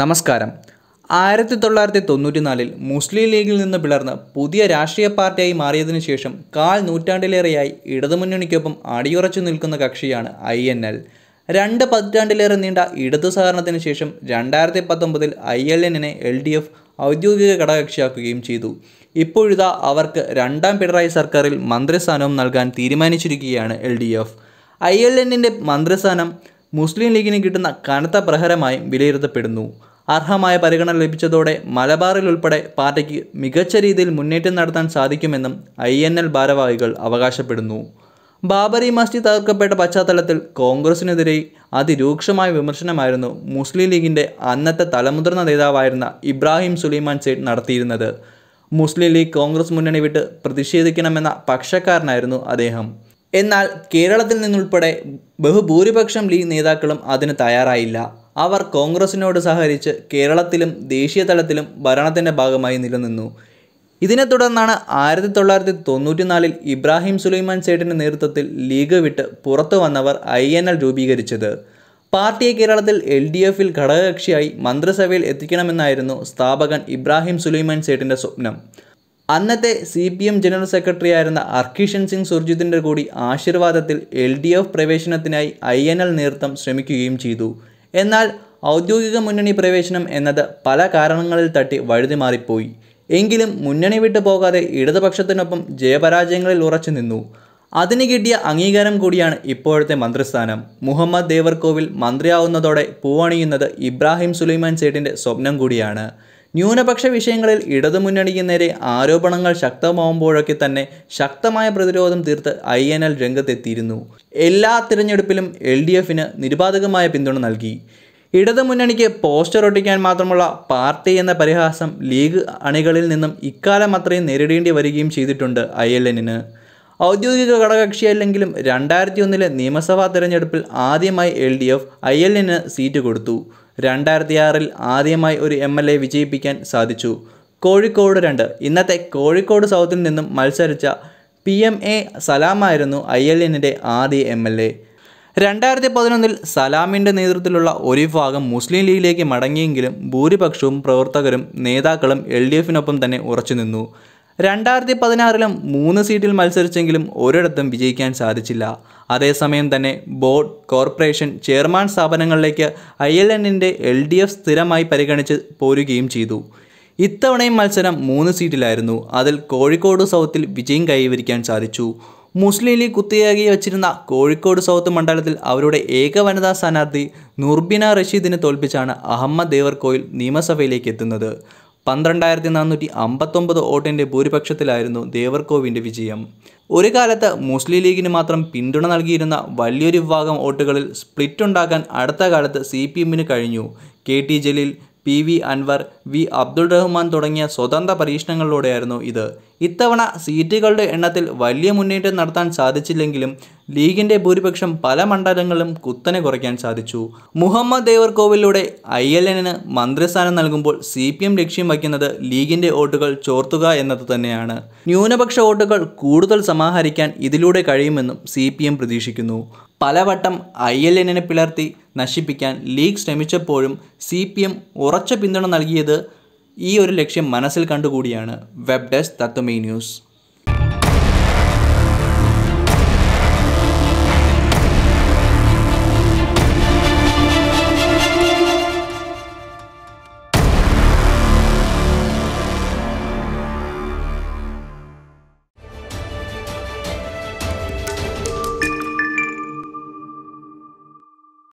നമസ്കാരം ആയിരത്തി തൊള്ളായിരത്തി നാലിൽ മുസ്ലിം ലീഗിൽ നിന്ന് പിളർന്ന് പുതിയ രാഷ്ട്രീയ പാർട്ടിയായി മാറിയതിനു ശേഷം കാൽ നൂറ്റാണ്ടിലേറെയായി ഇടതുമുന്നണിക്കൊപ്പം അടിയുറച്ചു നിൽക്കുന്ന കക്ഷിയാണ് ഐ എൻ എൽ രണ്ട് പതിറ്റാണ്ടിലേറെ നീണ്ട ഇടതു സഹകരണത്തിന് ശേഷം രണ്ടായിരത്തി പത്തൊമ്പതിൽ ഐ എൽ എന്നിനെ എൽ ഡി എഫ് ഔദ്യോഗിക ഘടകകക്ഷിയാക്കുകയും ചെയ്തു ഇപ്പോഴിതാ അവർക്ക് രണ്ടാം പിണറായി സർക്കാരിൽ മന്ത്രിസ്ഥാനവും നൽകാൻ തീരുമാനിച്ചിരിക്കുകയാണ് L D F I L എന്നിൻ്റെ മന്ത്രിസ്ഥാനം മുസ്ലിം ലീഗിന് കിട്ടുന്ന കനത്ത പ്രഹരമായും വിലയിരുത്തപ്പെടുന്നു അർഹമായ പരിഗണന ലഭിച്ചതോടെ മലബാറിൽ ഉൾപ്പെടെ പാർട്ടിക്ക് മികച്ച രീതിയിൽ മുന്നേറ്റം നടത്താൻ സാധിക്കുമെന്നും ഐ എൻ എൽ ഭാരവാഹികൾ അവകാശപ്പെടുന്നു ബാബരി മസ്ജിദ് തകർക്കപ്പെട്ട പശ്ചാത്തലത്തിൽ കോൺഗ്രസിനെതിരെ അതിരൂക്ഷമായ വിമർശനമായിരുന്നു മുസ്ലിം ലീഗിൻ്റെ അന്നത്തെ തലമുതിർന്ന നേതാവായിരുന്ന ഇബ്രാഹിം സുലൈമാൻ സെയ്ഡ് നടത്തിയിരുന്നത് മുസ്ലിം ലീഗ് കോൺഗ്രസ് മുന്നണി വിട്ട് പ്രതിഷേധിക്കണമെന്ന പക്ഷക്കാരനായിരുന്നു അദ്ദേഹം എന്നാൽ കേരളത്തിൽ നിന്നുൾപ്പെടെ ബഹുഭൂരിപക്ഷം ലീഗ് നേതാക്കളും അതിന് തയ്യാറായില്ല അവർ കോൺഗ്രസിനോട് സഹകരിച്ച് കേരളത്തിലും ദേശീയ തലത്തിലും ഭരണത്തിൻ്റെ ഭാഗമായി നിലനിന്നു ഇതിനെ തുടർന്നാണ് ആയിരത്തി തൊള്ളായിരത്തി തൊണ്ണൂറ്റിനാലിൽ ഇബ്രാഹിം സുലൈമാൻ സേട്ടിൻ്റെ നേതൃത്വത്തിൽ ലീഗ് വിട്ട് പുറത്തു വന്നവർ ഐ എൻ എൽ രൂപീകരിച്ചത് പാർട്ടിയെ കേരളത്തിൽ എൽ ഡി എഫിൽ ഘടകകക്ഷിയായി മന്ത്രിസഭയിൽ എത്തിക്കണമെന്നായിരുന്നു സ്ഥാപകൻ ഇബ്രാഹിം സുലൈമാൻ സേട്ടിൻ്റെ സ്വപ്നം അന്നത്തെ C P M general secretary ആയിരുന്ന അർക്കിഷൻ സിംഗ് സുർജിത്തിൻ്റെ കൂടി ആശീർവാദത്തിൽ എൽ ഡി എഫ് പ്രവേശനത്തിനായി ഐ എൻ എൽ നേതൃത്വം ശ്രമിക്കുകയും ചെയ്തു എന്നാൽ ഔദ്യോഗിക മുന്നണി പ്രവേശനം എന്നത് പല കാരണങ്ങളിൽ തട്ടി വഴുതി മാറിപ്പോയി എങ്കിലും മുന്നണി വിട്ടു പോകാതെ ഇടതുപക്ഷത്തിനൊപ്പം ജയപരാജയങ്ങളിൽ ഉറച്ചു നിന്നു അതിന് കിട്ടിയ അംഗീകാരം കൂടിയാണ് ഇപ്പോഴത്തെ മന്ത്രിസ്ഥാനം മുഹമ്മദ് ദേവർകോവിൽ മന്ത്രിയാവുന്നതോടെ പൂവണിയുന്നത് ഇബ്രാഹിം സുലൈമാൻ സേട്ടിൻ്റെ സ്വപ്നം കൂടിയാണ് ന്യൂനപക്ഷ വിഷയങ്ങളിൽ ഇടതുമുന്നണിക്ക് നേരെ ആരോപണങ്ങൾ ശക്തമാവുമ്പോഴൊക്കെ തന്നെ ശക്തമായ പ്രതിരോധം തീർത്ത് ഐ എൻ എൽ രംഗത്തെത്തിയിരുന്നു എല്ലാ തിരഞ്ഞെടുപ്പിലും എൽ ഡി എഫിന് നിരുപാധകമായ പിന്തുണ നൽകി ഇടതുമുന്നണിക്ക് പോസ്റ്റർ ഒട്ടിക്കാൻ മാത്രമുള്ള പാർട്ടി എന്ന പരിഹാസം ലീഗ് അണികളിൽ നിന്നും ഇക്കാലം അത്രയും നേരിടേണ്ടി വരികയും ചെയ്തിട്ടുണ്ട് ഐ എൽ എന്നിന് ഔദ്യോഗിക ഘടകകക്ഷിയല്ലെങ്കിലും രണ്ടായിരത്തി ഒന്നിലെ നിയമസഭാ തെരഞ്ഞെടുപ്പിൽ ആദ്യമായി എൽ ഡി എഫ് ഐ എല്ലിന് സീറ്റ് കൊടുത്തു രണ്ടായിരത്തി ആറിൽ ആദ്യമായി ഒരു എം എൽ എ വിജയിപ്പിക്കാൻ സാധിച്ചു കോഴിക്കോട് രണ്ട് ഇന്നത്തെ കോഴിക്കോട് സൗത്തിൽ നിന്നും മത്സരിച്ച പി എം എ സലാമായിരുന്നു ഐ എൽ എന്നിൻ്റെ ആദ്യ എം എൽ എ രണ്ടായിരത്തി പതിനൊന്നിൽ സലാമിൻ്റെ നേതൃത്വത്തിലുള്ള ഒരു വിഭാഗം മുസ്ലിം ലീഗിലേക്ക് മടങ്ങിയെങ്കിലും ഭൂരിപക്ഷവും പ്രവർത്തകരും നേതാക്കളും എൽ ഡി എഫിനൊപ്പം തന്നെ ഉറച്ചുനിന്നു രണ്ടായിരത്തി പതിനാറിലും മൂന്ന് സീറ്റിൽ മത്സരിച്ചെങ്കിലും ഒരിടത്തും വിജയിക്കാൻ സാധിച്ചില്ല അതേസമയം തന്നെ ബോർഡ് കോർപ്പറേഷൻ ചെയർമാൻ സ്ഥാപനങ്ങളിലേക്ക് ഐ എൽ എന്നിൻ്റെ എൽ ഡി എഫ് സ്ഥിരമായി പരിഗണിച്ച് പോരുകയും ചെയ്തു ഇത്തവണയും മത്സരം മൂന്ന് സീറ്റിലായിരുന്നു അതിൽ കോഴിക്കോട് സൗത്തിൽ വിജയം കൈവരിക്കാൻ സാധിച്ചു മുസ്ലിം ലീഗ് കുത്തിയാകി വച്ചിരുന്ന കോഴിക്കോട് സൗത്ത് മണ്ഡലത്തിൽ അവരുടെ ഏക വനിതാ സ്ഥാനാർത്ഥി നുർബിന റഷീദിനെ തോൽപ്പിച്ചാണ് അഹമ്മദ് ദേവർകോയിൽ നിയമസഭയിലേക്ക് എത്തുന്നത് പന്ത്രണ്ടായിരത്തി നാനൂറ്റി അമ്പത്തൊമ്പത് വോട്ടിൻ്റെ ഭൂരിപക്ഷത്തിലായിരുന്നു ദേവർകോവിൻ്റെ വിജയം ഒരു കാലത്ത് മുസ്ലിം ലീഗിന് മാത്രം പിന്തുണ നൽകിയിരുന്ന വലിയൊരു വിഭാഗം വോട്ടുകളിൽ സ്പ്ലിറ്റ് ഉണ്ടാക്കാൻ അടുത്ത കാലത്ത് സി പി എമ്മിന് കഴിഞ്ഞു K T Jaleel P V Anvar V Abdul Rahman തുടങ്ങിയ സ്വതന്ത്ര പരീക്ഷണങ്ങളിലൂടെയായിരുന്നു ഇത് ഇത്തവണ സീറ്റുകളുടെ എണ്ണത്തിൽ വലിയ മുന്നേറ്റം നടത്താൻ സാധിച്ചില്ലെങ്കിലും ലീഗിൻ്റെ ഭൂരിപക്ഷം പല മണ്ഡലങ്ങളിലും കുത്തനെ കുറയ്ക്കാൻ സാധിച്ചു മുഹമ്മദ് ദേവർകോവിലൂടെ ഐ എൽ എന്നിന് മന്ത്രിസ്ഥാനം നൽകുമ്പോൾ സി പി എം ലക്ഷ്യം വയ്ക്കുന്നത് ലീഗിൻ്റെ വോട്ടുകൾ ചോർത്തുക എന്നത് തന്നെയാണ് ന്യൂനപക്ഷ വോട്ടുകൾ കൂടുതൽ സമാഹരിക്കാൻ ഇതിലൂടെ കഴിയുമെന്നും സി പി എം പ്രതീക്ഷിക്കുന്നു പലവട്ടം ഐ എൽ എന്നിനെ പിളർത്തി നശിപ്പിക്കാൻ ലീഗ് ശ്രമിച്ചപ്പോഴും സി പി എം ഉറച്ച പിന്തുണ നൽകിയത് ഈ ഒരു ലക്ഷ്യം മനസ്സിൽ കണ്ടുകൂടിയാണ് വെബ് ഡെസ്ക് തത്വമേ ന്യൂസ്